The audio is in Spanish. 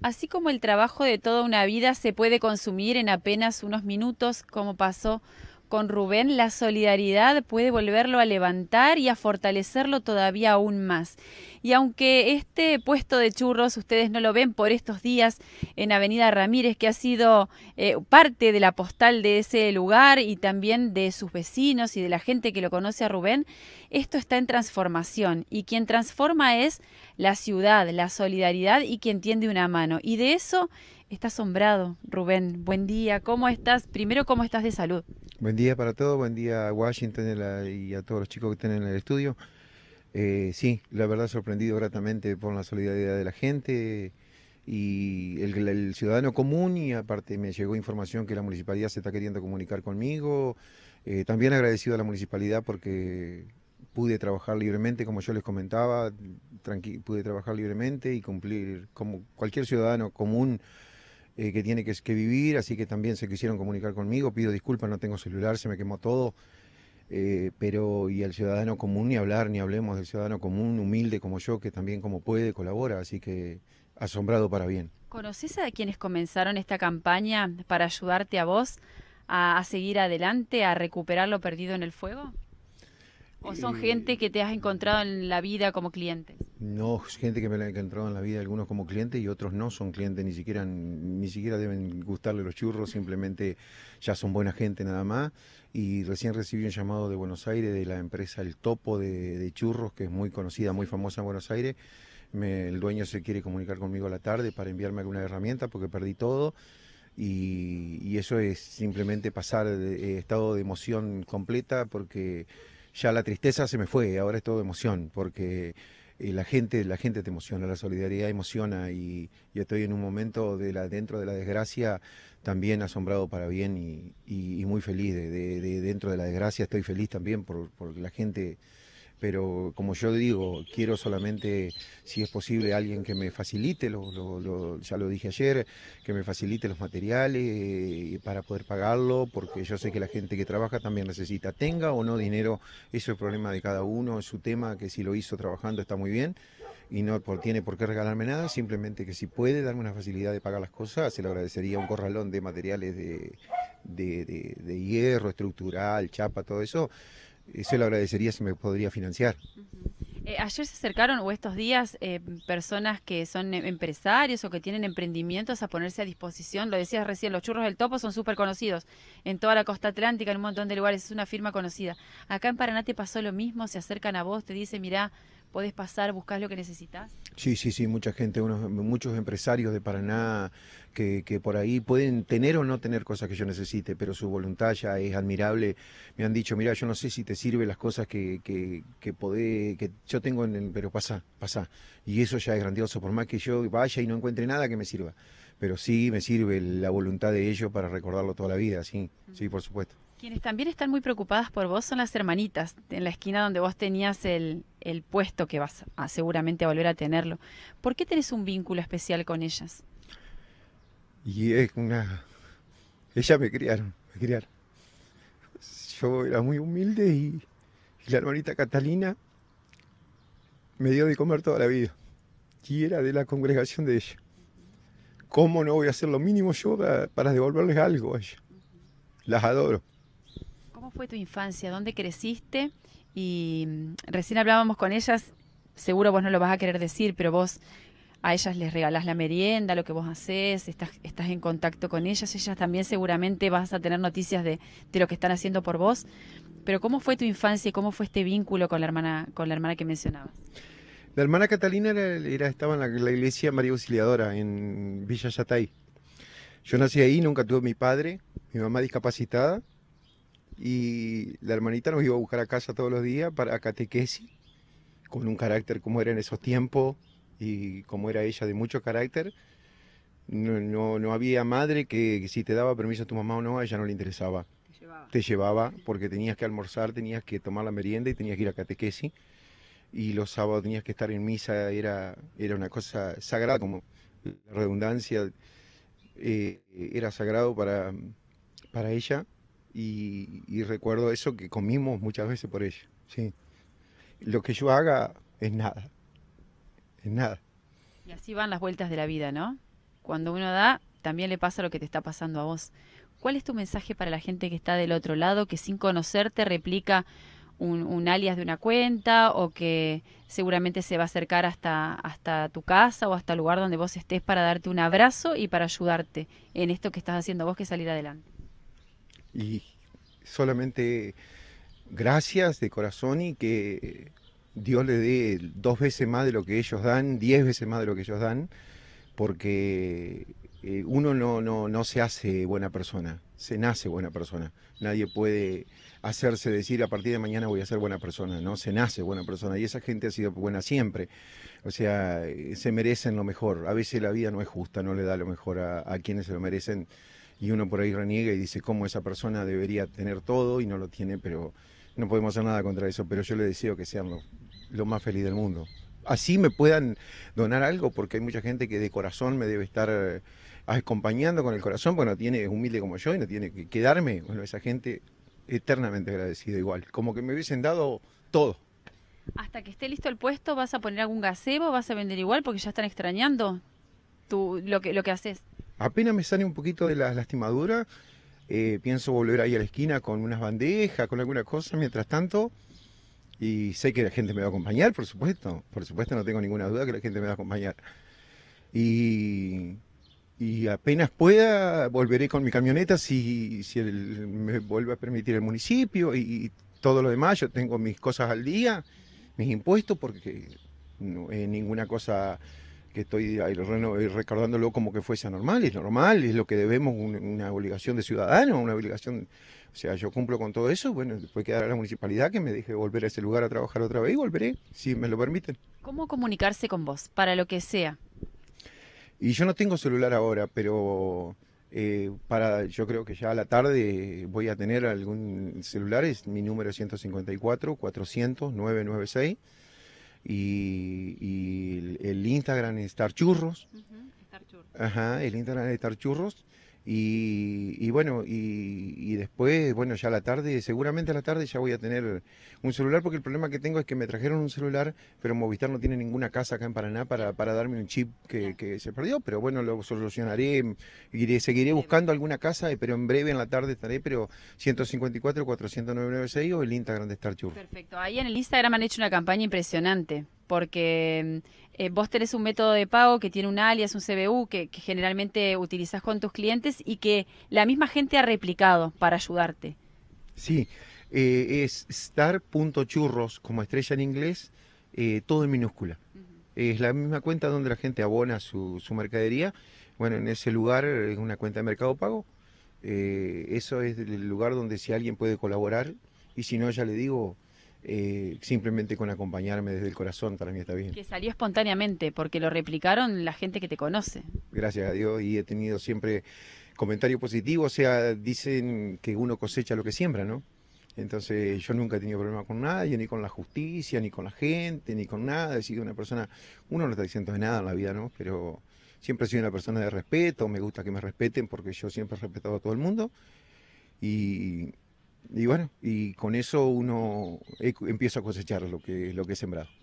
Así como el trabajo de toda una vida se puede consumir en apenas unos minutos, como pasó con Rubén la solidaridad puede volverlo a levantar y a fortalecerlo todavía aún más. Y aunque este puesto de churros ustedes no lo ven por estos días en Avenida Ramírez, que ha sido eh, parte de la postal de ese lugar y también de sus vecinos y de la gente que lo conoce a Rubén, esto está en transformación y quien transforma es la ciudad, la solidaridad y quien tiende una mano. Y de eso está asombrado Rubén. Buen día, ¿cómo estás? Primero, ¿cómo estás de salud? Buen día para todos, buen día a Washington y a todos los chicos que están en el estudio. Eh, sí, la verdad sorprendido gratamente por la solidaridad de la gente y el, ciudadano común y aparte me llegó información que la municipalidad se está queriendo comunicar conmigo. Eh, también agradecido a la municipalidad porque pude trabajar libremente, como yo les comentaba, pude trabajar libremente y cumplir como cualquier ciudadano común eh, que tiene que, vivir, así que también se quisieron comunicar conmigo, pido disculpas, no tengo celular, se me quemó todo, eh, pero y al ciudadano común ni hablar, ni hablemos del ciudadano común, humilde como yo, que también como puede colabora, así que asombrado para bien. ¿Conoces a quienes comenzaron esta campaña para ayudarte a vos a, a seguir adelante, a recuperar lo perdido en el fuego? ¿O son eh, gente que te has encontrado en la vida como clientes? No, gente que me la ha encontrado en la vida, algunos como clientes y otros no son clientes, ni siquiera, ni siquiera deben gustarle los churros, simplemente ya son buena gente nada más. Y recién recibí un llamado de Buenos Aires de la empresa El Topo de, Churros, que es muy conocida, muy famosa en Buenos Aires. el dueño se quiere comunicar conmigo a la tarde para enviarme alguna herramienta porque perdí todo. Y, eso es simplemente pasar de, eh, estado de emoción completa porque ya la tristeza se me fue, ahora es todo emoción, porque eh, la gente, la gente te emociona, la solidaridad emociona y yo estoy en un momento de la, dentro de la desgracia también asombrado para bien y, y, muy feliz de, de, dentro de la desgracia estoy feliz también por, por la gente pero como yo digo, quiero solamente, si es posible, alguien que me facilite, lo, ya lo dije ayer, que me facilite los materiales eh, para poder pagarlo, porque yo sé que la gente que trabaja también necesita, tenga o no dinero, eso es problema de cada uno, es su tema, que si lo hizo trabajando está muy bien y no tiene por qué regalarme nada, simplemente que si puede darme una facilidad de pagar las cosas, se lo agradecería un corralón de materiales de hierro, estructural, chapa, todo eso eso lo agradecería si me podría financiar. Eh, ayer se acercaron, o estos días, eh, personas que son em, empresarios o que tienen emprendimientos a ponerse a disposición. Lo decías recién, los churros del topo son súper conocidos. En toda la costa atlántica, en un montón de lugares, es una firma conocida. Acá en Paraná te pasó lo mismo, se acercan a vos, te dicen, mirá, puedes pasar, buscas lo que necesitas. Sí, sí, sí, mucha gente, unos, muchos empresarios de Paraná que, que, por ahí pueden tener o no tener cosas que yo necesite, pero su voluntad ya es admirable. Me han dicho, mira, yo no sé si te sirve las cosas que, que, que, que yo tengo, en el, pero pasa, pasa. Y eso ya es grandioso, por más que yo vaya y no encuentre nada que me sirva. Pero sí me sirve la voluntad de ellos para recordarlo toda la vida, sí, sí, por supuesto. Quienes también están muy preocupadas por vos son las hermanitas, en la esquina donde vos tenías el, el puesto que vas seguramente a volver a tenerlo. ¿Por qué tenés un vínculo especial con ellas? Y es una... Ellas me criaron, me criaron. Yo era muy humilde y, la hermanita Catalina me dio de comer toda la vida. Y era de la congregación de ella. ¿Cómo no voy a hacer lo mínimo yo para, para devolverles algo a ella? Las adoro. ¿Cómo fue tu infancia? ¿Dónde creciste? Y mm, recién hablábamos con ellas, seguro vos no lo vas a querer decir, pero vos a ellas les regalás la merienda, lo que vos haces, estás, en contacto con ellas, ellas también seguramente vas a tener noticias de, lo que están haciendo por vos. Pero ¿cómo fue tu infancia y cómo fue este vínculo con la hermana, con la hermana que mencionabas? La hermana Catalina estaba en la, iglesia María Auxiliadora, en Villa Yatay. Yo nací ahí, nunca tuve mi padre, mi mamá discapacitada, y la hermanita nos iba a buscar a casa todos los días para catequesis, con un carácter como era en esos tiempos y como era ella de mucho carácter. No, no, había madre que, si te daba permiso a tu mamá o no, a ella no le interesaba. Te llevaba. porque tenías que almorzar, tenías que tomar la merienda y tenías que ir a catequesis. Y los sábados tenías que estar en misa, era, era una cosa sagrada, como la redundancia eh, era sagrado para, para ella y, recuerdo eso que comimos muchas veces por ella. Sí. Lo que yo haga es nada. Es nada. Y así van las vueltas de la vida, ¿no? Cuando uno da, también le pasa lo que te está pasando a vos. ¿Cuál es tu mensaje para la gente que está del otro lado, que sin conocerte replica un, un alias de una cuenta o que seguramente se va a acercar hasta, hasta tu casa o hasta el lugar donde vos estés para darte un abrazo y para ayudarte en esto que estás haciendo vos que salir adelante? Y solamente gracias de corazón y que Dios le dé dos veces más de lo que ellos dan, diez veces más de lo que ellos dan, porque eh, uno no, no, no se hace buena persona, se nace buena persona. Nadie puede hacerse decir a partir de mañana voy a ser buena persona, no, se nace buena persona y esa gente ha sido buena siempre. O sea, eh, se merecen lo mejor. A veces la vida no es justa, no le da lo mejor a, a quienes se lo merecen y uno por ahí reniega y dice cómo esa persona debería tener todo y no lo tiene, pero no podemos hacer nada contra eso, pero yo le deseo que sean lo, más feliz del mundo. Así me puedan donar algo, porque hay mucha gente que de corazón me debe estar eh, acompañando con el corazón, porque tiene, es humilde como yo y no tiene que quedarme. Bueno, esa gente eternamente agradecida igual, como que me hubiesen dado todo. Hasta que esté listo el puesto, ¿vas a poner algún gazebo? ¿Vas a vender igual? Porque ya están extrañando tú lo, que, lo que haces. Apenas me sale un poquito de las lastimaduras, eh, pienso volver ahí a la esquina con unas bandejas, con alguna cosa, mientras tanto. Y sé que la gente me va a acompañar, por supuesto. Por supuesto, no tengo ninguna duda que la gente me va a acompañar. Y, apenas pueda, volveré con mi camioneta si, me vuelve a permitir el municipio y, y, todo lo demás. Yo tengo mis cosas al día, mis impuestos, porque no es ninguna cosa que estoy ahí eh, recordándolo como que fuese anormal, es normal, es lo que debemos, una obligación de ciudadano, una obligación, o sea, yo cumplo con todo eso, bueno, después quedará la municipalidad que me deje volver a ese lugar a trabajar otra vez y volveré, si me lo permiten. ¿Cómo comunicarse con vos, para lo que sea? Y yo no tengo celular ahora, pero eh, para, yo creo que ya a la tarde voy a tener algún celular, es mi número 154 400 996 y, el, Instagram es Tarchurros. Ajá, el Instagram es Churros. Y, bueno, y, después, bueno, ya a la tarde, seguramente a la tarde ya voy a tener un celular, porque el problema que tengo es que me trajeron un celular, pero Movistar no tiene ninguna casa acá en Paraná para, para darme un chip que, se perdió, pero bueno, lo solucionaré, iré, seguiré buscando alguna casa, eh, pero en breve en la tarde estaré, pero 154 409 o el Instagram de Star Perfecto, ahí en el Instagram han hecho una campaña impresionante porque mm, eh, vos tenés un método de pago que tiene un alias, un CBU, que, generalmente utilizás con tus clientes y que la misma gente ha replicado para ayudarte. Sí, eh, es star.churros, como estrella en inglés, eh, todo en minúscula. Es la misma cuenta donde la gente abona su, mercadería. Bueno, en ese lugar es una cuenta de mercado pago. eso es el lugar donde si alguien puede colaborar y si no, ya le digo, eh, simplemente con acompañarme desde el corazón para mí está bien. Que salió espontáneamente, porque lo replicaron la gente que te conoce. Gracias a Dios y he tenido siempre comentarios positivos, o sea, dicen que uno cosecha lo que siembra, ¿no? Entonces yo nunca he tenido problema con nadie, ni con la justicia, ni con la gente, ni con nada. He sido una persona, uno no está diciendo de nada en la vida, ¿no? Pero siempre he sido una persona de respeto, me gusta que me respeten porque yo siempre he respetado a todo el mundo. Y y bueno, y con eso uno empieza a cosechar lo que, lo que sembrado.